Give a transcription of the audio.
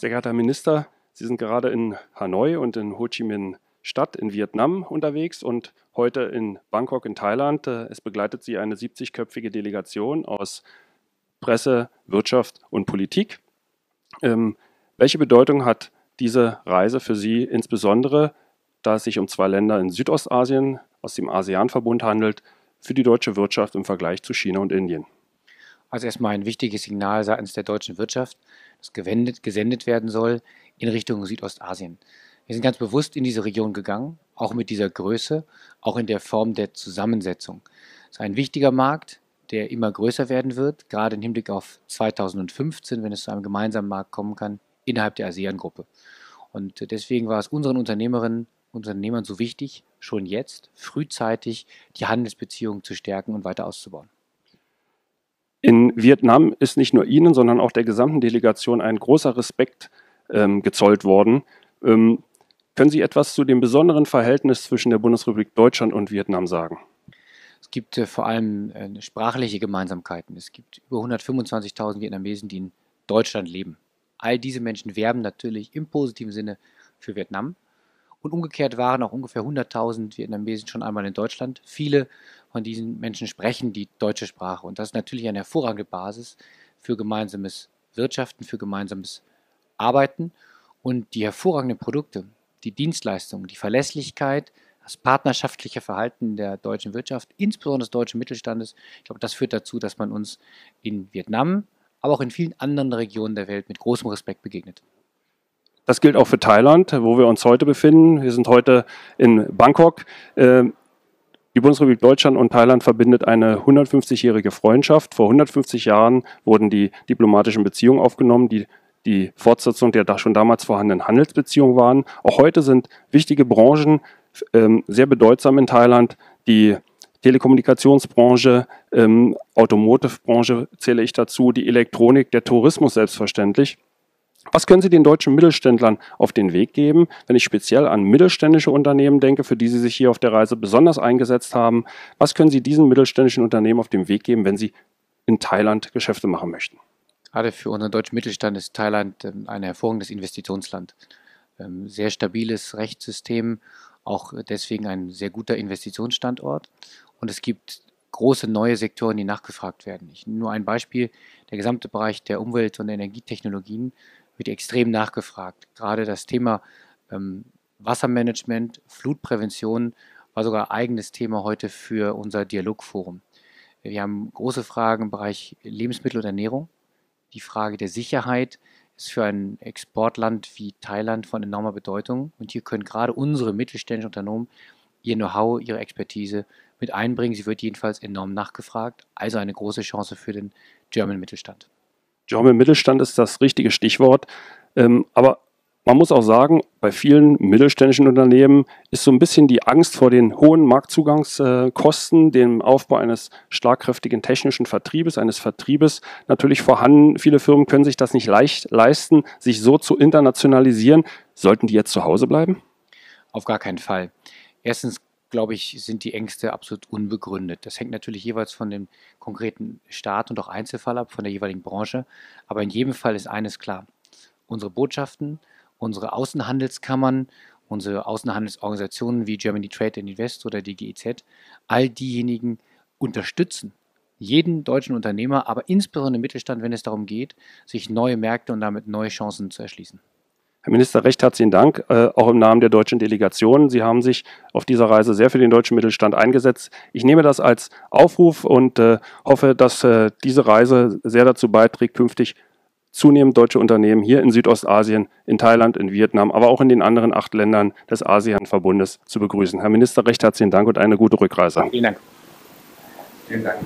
Sehr geehrter Herr Minister, Sie sind gerade in Hanoi und in Ho Chi Minh Stadt in Vietnam unterwegs und heute in Bangkok in Thailand. Es begleitet Sie eine 70-köpfige Delegation aus Presse, Wirtschaft und Politik. Ähm, welche Bedeutung hat diese Reise für Sie insbesondere, da es sich um zwei Länder in Südostasien aus dem ASEAN-Verbund handelt, für die deutsche Wirtschaft im Vergleich zu China und Indien? Also erstmal ein wichtiges Signal seitens der deutschen Wirtschaft, das gewendet, gesendet werden soll in Richtung Südostasien. Wir sind ganz bewusst in diese Region gegangen, auch mit dieser Größe, auch in der Form der Zusammensetzung. Es ist ein wichtiger Markt, der immer größer werden wird, gerade im Hinblick auf 2015, wenn es zu einem gemeinsamen Markt kommen kann, innerhalb der ASEAN-Gruppe. Und deswegen war es unseren Unternehmerinnen und Unternehmern so wichtig, schon jetzt frühzeitig die Handelsbeziehungen zu stärken und weiter auszubauen. In Vietnam ist nicht nur Ihnen, sondern auch der gesamten Delegation ein großer Respekt ähm, gezollt worden. Ähm, können Sie etwas zu dem besonderen Verhältnis zwischen der Bundesrepublik Deutschland und Vietnam sagen? Es gibt äh, vor allem äh, sprachliche Gemeinsamkeiten. Es gibt über 125.000 Vietnamesen, die in Deutschland leben. All diese Menschen werben natürlich im positiven Sinne für Vietnam, und umgekehrt waren auch ungefähr 100.000 Vietnamesen schon einmal in Deutschland. Viele von diesen Menschen sprechen die deutsche Sprache. Und das ist natürlich eine hervorragende Basis für gemeinsames Wirtschaften, für gemeinsames Arbeiten. Und die hervorragenden Produkte, die Dienstleistungen, die Verlässlichkeit, das partnerschaftliche Verhalten der deutschen Wirtschaft, insbesondere des deutschen Mittelstandes, ich glaube, das führt dazu, dass man uns in Vietnam, aber auch in vielen anderen Regionen der Welt mit großem Respekt begegnet. Das gilt auch für Thailand, wo wir uns heute befinden. Wir sind heute in Bangkok. Ähm, die Bundesrepublik Deutschland und Thailand verbindet eine 150-jährige Freundschaft. Vor 150 Jahren wurden die diplomatischen Beziehungen aufgenommen, die die Fortsetzung der da schon damals vorhandenen Handelsbeziehungen waren. Auch heute sind wichtige Branchen ähm, sehr bedeutsam in Thailand. Die Telekommunikationsbranche, ähm, Automotivebranche zähle ich dazu, die Elektronik, der Tourismus selbstverständlich. Was können Sie den deutschen Mittelständlern auf den Weg geben, wenn ich speziell an mittelständische Unternehmen denke, für die Sie sich hier auf der Reise besonders eingesetzt haben? Was können Sie diesen mittelständischen Unternehmen auf den Weg geben, wenn sie in Thailand Geschäfte machen möchten? Gerade für unseren deutschen Mittelstand ist Thailand ähm, ein hervorragendes Investitionsland. Ähm, sehr stabiles Rechtssystem, auch deswegen ein sehr guter Investitionsstandort. Und es gibt große neue Sektoren, die nachgefragt werden. Ich, nur ein Beispiel, der gesamte Bereich der Umwelt- und Energietechnologien wird extrem nachgefragt. Gerade das Thema ähm, Wassermanagement, Flutprävention war sogar eigenes Thema heute für unser Dialogforum. Wir haben große Fragen im Bereich Lebensmittel und Ernährung. Die Frage der Sicherheit ist für ein Exportland wie Thailand von enormer Bedeutung. Und hier können gerade unsere mittelständischen Unternehmen ihr Know-how, ihre Expertise mit einbringen. Sie wird jedenfalls enorm nachgefragt. Also eine große Chance für den German Mittelstand. Job im Mittelstand ist das richtige Stichwort. Ähm, aber man muss auch sagen, bei vielen mittelständischen Unternehmen ist so ein bisschen die Angst vor den hohen Marktzugangskosten, äh, dem Aufbau eines schlagkräftigen technischen Vertriebes, eines Vertriebes natürlich vorhanden. Viele Firmen können sich das nicht leicht leisten, sich so zu internationalisieren. Sollten die jetzt zu Hause bleiben? Auf gar keinen Fall. Erstens glaube ich, sind die Ängste absolut unbegründet. Das hängt natürlich jeweils von dem konkreten Staat und auch Einzelfall ab, von der jeweiligen Branche. Aber in jedem Fall ist eines klar. Unsere Botschaften, unsere Außenhandelskammern, unsere Außenhandelsorganisationen wie Germany Trade and Invest oder die GIZ, e all diejenigen unterstützen jeden deutschen Unternehmer, aber insbesondere im Mittelstand, wenn es darum geht, sich neue Märkte und damit neue Chancen zu erschließen. Herr Minister, recht herzlichen Dank, äh, auch im Namen der deutschen Delegation. Sie haben sich auf dieser Reise sehr für den deutschen Mittelstand eingesetzt. Ich nehme das als Aufruf und äh, hoffe, dass äh, diese Reise sehr dazu beiträgt, künftig zunehmend deutsche Unternehmen hier in Südostasien, in Thailand, in Vietnam, aber auch in den anderen acht Ländern des ASEAN-Verbundes zu begrüßen. Herr Minister, recht herzlichen Dank und eine gute Rückreise. Vielen Dank. Vielen Dank.